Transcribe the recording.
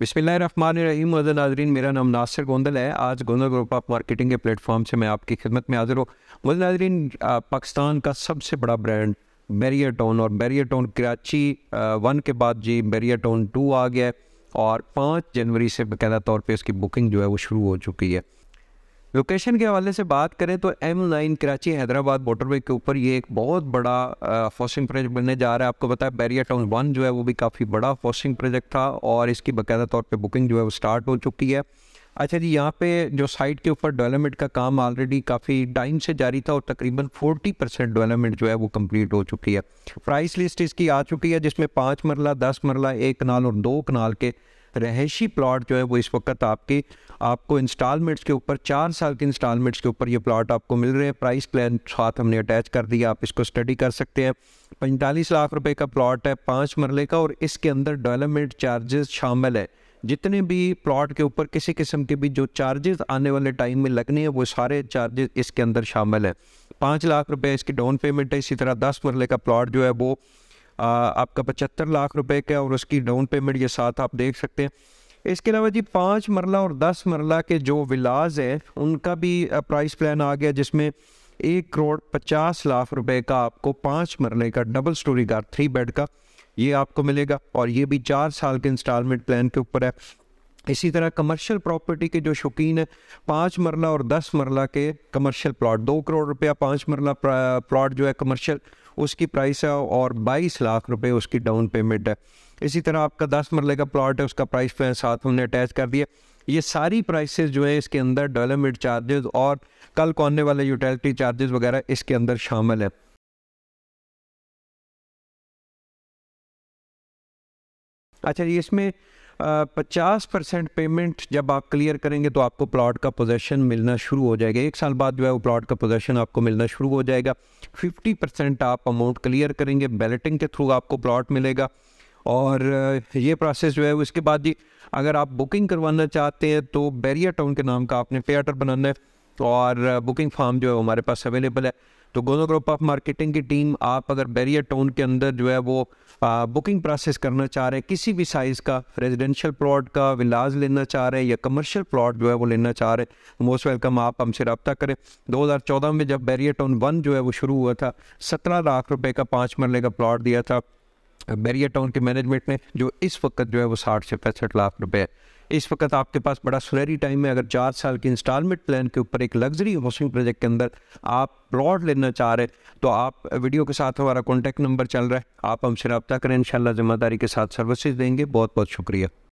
बिसमीम नाजरीन मेरा नाम नासिर गोंदल है आज गोंदल ग्रुप ऑफ मार्केटिंग के प्लेटफॉर्म से मैं आपकी खिदमत में हाजिर हूँ गोंदल नाजरीन पाकिस्तान का सबसे बड़ा ब्रांड बैरियर टाउन और बैरियर टाउन कराची वन के बाद जी बैरियर टाउन टू आ गया और पाँच जनवरी से बकायदा तौर पर उसकी बुकिंग जो है वो शुरू हो चुकी है लोकेशन के हवाले से बात करें तो एम लाइन कराची हैदराबाद बॉर्डरवे के ऊपर ये एक बहुत बड़ा फोसिंग प्रोजेक्ट बनने जा रहा है आपको बताया बैरिया टाउन वन जो है वो भी काफ़ी बड़ा फोसिंग प्रोजेक्ट था और इसकी बाकायदा तौर पे बुकिंग जो है वो स्टार्ट हो चुकी है अच्छा जी यहाँ पे जो साइट के ऊपर डेवलपमेंट का काम ऑलरेडी काफ़ी टाइम से जारी था और तकरीबन 40 परसेंट डेवलपमेंट जो है वो कंप्लीट हो चुकी है प्राइस लिस्ट इसकी आ चुकी है जिसमें पाँच मरला दस मरला एक कनाल और दो कनाल के रहायशी प्लाट जो है वो इस वक्त आपके आपको इंस्टॉलमेंट्स के ऊपर चार साल के इंस्टॉलमेंट्स के ऊपर ये प्लाट आपको मिल रहे हैं प्राइस प्लान साथ हमने अटैच कर दिया आप इसको स्टडी कर सकते हैं पैंतालीस लाख रुपए का प्लाट है पाँच मरले का और इसके अंदर डेवलपमेंट चार्जेस शामिल है जितने भी प्लॉट के ऊपर किसी किस्म के भी जो चार्जेस आने वाले टाइम में लगने हैं वो सारे चार्जेस इसके अंदर शामिल हैं पाँच लाख रुपए इसकी डाउन पेमेंट है इसी तरह दस मरले का प्लॉट जो है वो आपका पचहत्तर लाख रुपए का और उसकी डाउन पेमेंट ये साथ आप देख सकते हैं इसके अलावा जी पाँच मरला और दस मरला के जो विलाज हैं उनका भी प्राइस प्लान आ गया जिसमें एक करोड़ पचास लाख रुपए का आपको पाँच मरले का double storey car three bed का ये आपको मिलेगा और ये भी चार साल के इंस्टॉलमेंट प्लान के ऊपर है इसी तरह कमर्शियल प्रॉपर्टी के जो शौकीन है पाँच मरला और दस मरला के कमर्शियल प्लॉट दो करोड़ रुपया पाँच मरला प्लॉट जो है कमर्शियल उसकी प्राइस है और बाईस लाख रुपये उसकी डाउन पेमेंट है इसी तरह आपका दस मरले का प्लॉट है उसका प्राइस पे साथ हमने अटैच कर दिया ये सारी प्राइसेस जो है इसके अंदर डेवलपमेंट चार्जेस और कल को आने वाले यूटिलिटी चार्जेस वगैरह इसके अंदर शामिल है अच्छा ये इसमें पचास परसेंट पेमेंट जब आप क्लियर करेंगे तो आपको प्लॉट का पोजेसन मिलना शुरू हो जाएगा एक साल बाद जो है वो प्लॉट का पोजेसन आपको मिलना शुरू हो जाएगा फिफ्टी परसेंट आप अमाउंट क्लियर करेंगे बैलेटिंग के थ्रू आपको प्लॉट मिलेगा और ये प्रोसेस जो है उसके बाद जी अगर आप बुकिंग करवाना चाहते हैं तो बैरिया टाउन के नाम का आपने थिएटर बनाना है और बुकिंग फॉर्म जो है हमारे पास अवेलेबल है तो गोनो ग्रुप ऑफ मार्केटिंग की टीम आप अगर बैरियर टाउन के अंदर जो है वो आ, बुकिंग प्रोसेस करना चाह रहे हैं किसी भी साइज़ का रेजिडेंशियल प्लॉट का विलाज लेना चाह रहे हैं या कमर्शियल प्लॉट जो है वो लेना चाह रहे हैं मोस्ट वेलकम आप हमसे रबता करें 2014 में जब बैरियर टाउन वन जो है वो शुरू हुआ था सत्रह लाख रुपये का पाँच मरले का प्लॉट दिया था बैरियर टाउन के मैनेजमेंट ने जो इस वक्त जो है वो साठ से पैंसठ लाख रुपये इस वक्त आपके पास बड़ा सुनहरी टाइम है अगर चार साल के इंस्टॉलमेंट प्लान के ऊपर एक लग्जरी हाउसिंग प्रोजेक्ट के अंदर आप प्लॉट लेना चाह रहे हैं तो आप वीडियो के साथ हमारा कॉन्टैक्ट नंबर चल रहा है आप हमसे रब्ता करें इन जिम्मेदारी के साथ सर्विसेज देंगे बहुत बहुत शुक्रिया